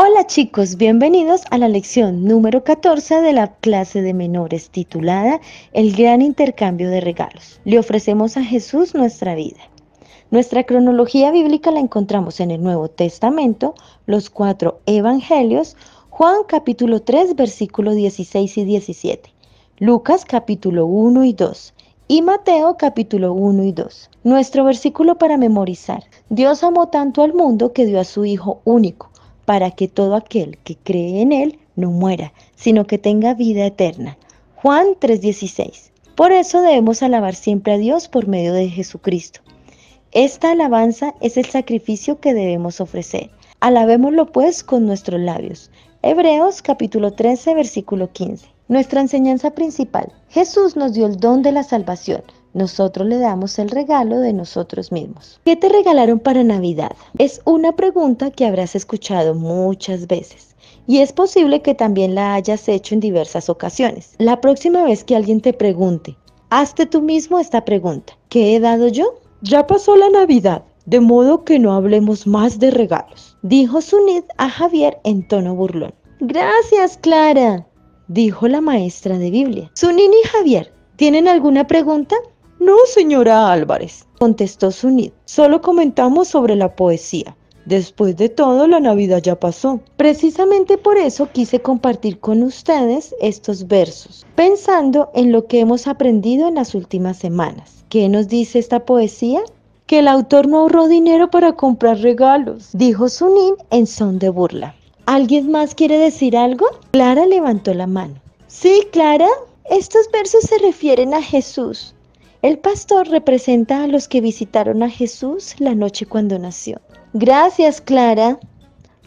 Hola chicos, bienvenidos a la lección número 14 de la clase de menores titulada El gran intercambio de regalos. Le ofrecemos a Jesús nuestra vida. Nuestra cronología bíblica la encontramos en el Nuevo Testamento, los cuatro Evangelios, Juan capítulo 3 versículos 16 y 17, Lucas capítulo 1 y 2 y Mateo capítulo 1 y 2. Nuestro versículo para memorizar. Dios amó tanto al mundo que dio a su Hijo único para que todo aquel que cree en Él no muera, sino que tenga vida eterna. Juan 3:16. Por eso debemos alabar siempre a Dios por medio de Jesucristo. Esta alabanza es el sacrificio que debemos ofrecer. Alabémoslo pues con nuestros labios. Hebreos capítulo 13 versículo 15. Nuestra enseñanza principal. Jesús nos dio el don de la salvación nosotros le damos el regalo de nosotros mismos. ¿Qué te regalaron para Navidad? Es una pregunta que habrás escuchado muchas veces. Y es posible que también la hayas hecho en diversas ocasiones. La próxima vez que alguien te pregunte, hazte tú mismo esta pregunta. ¿Qué he dado yo? Ya pasó la Navidad, de modo que no hablemos más de regalos, dijo Sunid a Javier en tono burlón. Gracias, Clara, dijo la maestra de Biblia. Sunit y Javier, ¿tienen alguna pregunta? No, señora Álvarez, contestó Sunit. Solo comentamos sobre la poesía. Después de todo, la Navidad ya pasó. Precisamente por eso quise compartir con ustedes estos versos, pensando en lo que hemos aprendido en las últimas semanas. ¿Qué nos dice esta poesía? Que el autor no ahorró dinero para comprar regalos, dijo Sunin en son de burla. ¿Alguien más quiere decir algo? Clara levantó la mano. Sí, Clara, estos versos se refieren a Jesús, el pastor representa a los que visitaron a Jesús la noche cuando nació. Gracias, Clara.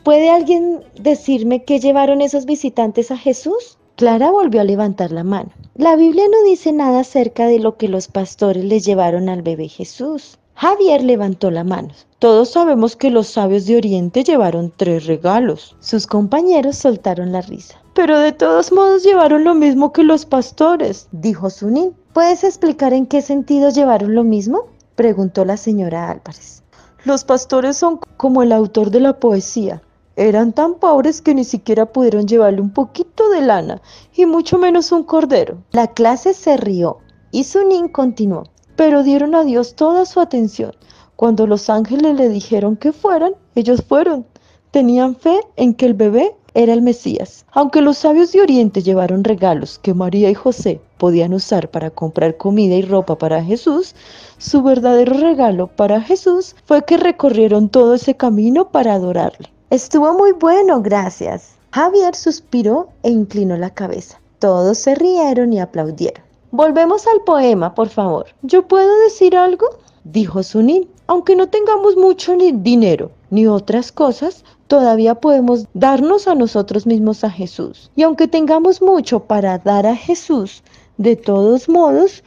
¿Puede alguien decirme qué llevaron esos visitantes a Jesús? Clara volvió a levantar la mano. La Biblia no dice nada acerca de lo que los pastores les llevaron al bebé Jesús. Javier levantó la mano. Todos sabemos que los sabios de Oriente llevaron tres regalos. Sus compañeros soltaron la risa. Pero de todos modos llevaron lo mismo que los pastores, dijo Sunín. ¿Puedes explicar en qué sentido llevaron lo mismo? preguntó la señora Álvarez. Los pastores son como el autor de la poesía. Eran tan pobres que ni siquiera pudieron llevarle un poquito de lana, y mucho menos un cordero. La clase se rió, y Sunin continuó, pero dieron a Dios toda su atención. Cuando los ángeles le dijeron que fueran, ellos fueron. Tenían fe en que el bebé era el Mesías. Aunque los sabios de Oriente llevaron regalos que María y José podían usar para comprar comida y ropa para Jesús, su verdadero regalo para Jesús fue que recorrieron todo ese camino para adorarle. Estuvo muy bueno, gracias. Javier suspiró e inclinó la cabeza. Todos se rieron y aplaudieron. Volvemos al poema, por favor. ¿Yo puedo decir algo? dijo Sunil. aunque no tengamos mucho ni dinero ni otras cosas, todavía podemos darnos a nosotros mismos a Jesús. Y aunque tengamos mucho para dar a Jesús, de todos modos,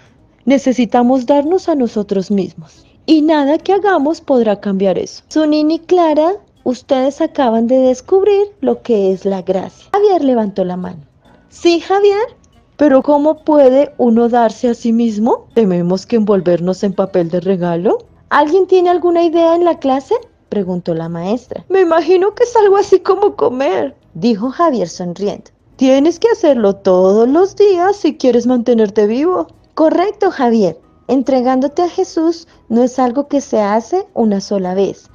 necesitamos darnos a nosotros mismos. Y nada que hagamos podrá cambiar eso. Sunini Clara, ustedes acaban de descubrir lo que es la gracia. Javier levantó la mano. Sí, Javier, pero ¿cómo puede uno darse a sí mismo? ¿Tememos que envolvernos en papel de regalo? ¿Alguien tiene alguna idea en la clase? preguntó la maestra. Me imagino que es algo así como comer, dijo Javier sonriendo. Tienes que hacerlo todos los días si quieres mantenerte vivo. Correcto, Javier. Entregándote a Jesús no es algo que se hace una sola vez.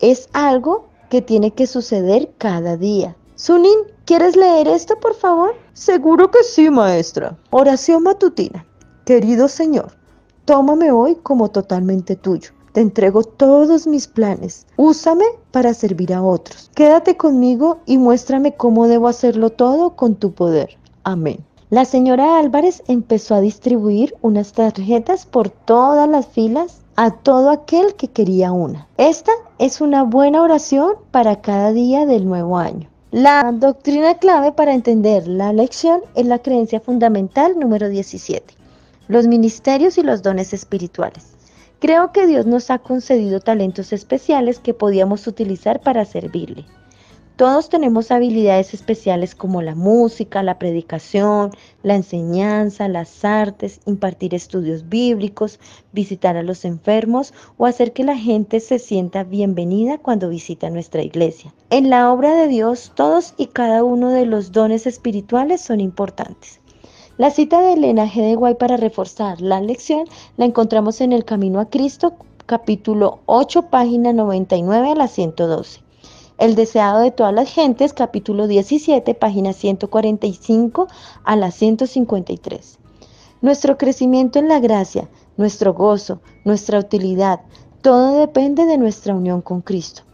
Es algo que tiene que suceder cada día. Sunin, ¿quieres leer esto, por favor? Seguro que sí, maestra. Oración matutina. Querido Señor, tómame hoy como totalmente tuyo. Te entrego todos mis planes. Úsame para servir a otros. Quédate conmigo y muéstrame cómo debo hacerlo todo con tu poder. Amén. La señora Álvarez empezó a distribuir unas tarjetas por todas las filas a todo aquel que quería una. Esta es una buena oración para cada día del nuevo año. La doctrina clave para entender la lección es la creencia fundamental número 17, los ministerios y los dones espirituales. Creo que Dios nos ha concedido talentos especiales que podíamos utilizar para servirle. Todos tenemos habilidades especiales como la música, la predicación, la enseñanza, las artes, impartir estudios bíblicos, visitar a los enfermos o hacer que la gente se sienta bienvenida cuando visita nuestra iglesia. En la obra de Dios, todos y cada uno de los dones espirituales son importantes. La cita de Elena G. de Guay para reforzar la lección la encontramos en El Camino a Cristo, capítulo 8, página 99 a la 112. El deseado de todas las gentes, capítulo 17, página 145 a la 153. Nuestro crecimiento en la gracia, nuestro gozo, nuestra utilidad, todo depende de nuestra unión con Cristo.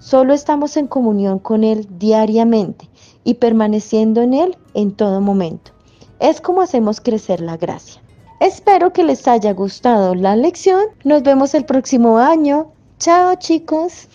Solo estamos en comunión con Él diariamente y permaneciendo en Él en todo momento es como hacemos crecer la gracia. Espero que les haya gustado la lección. Nos vemos el próximo año. Chao chicos.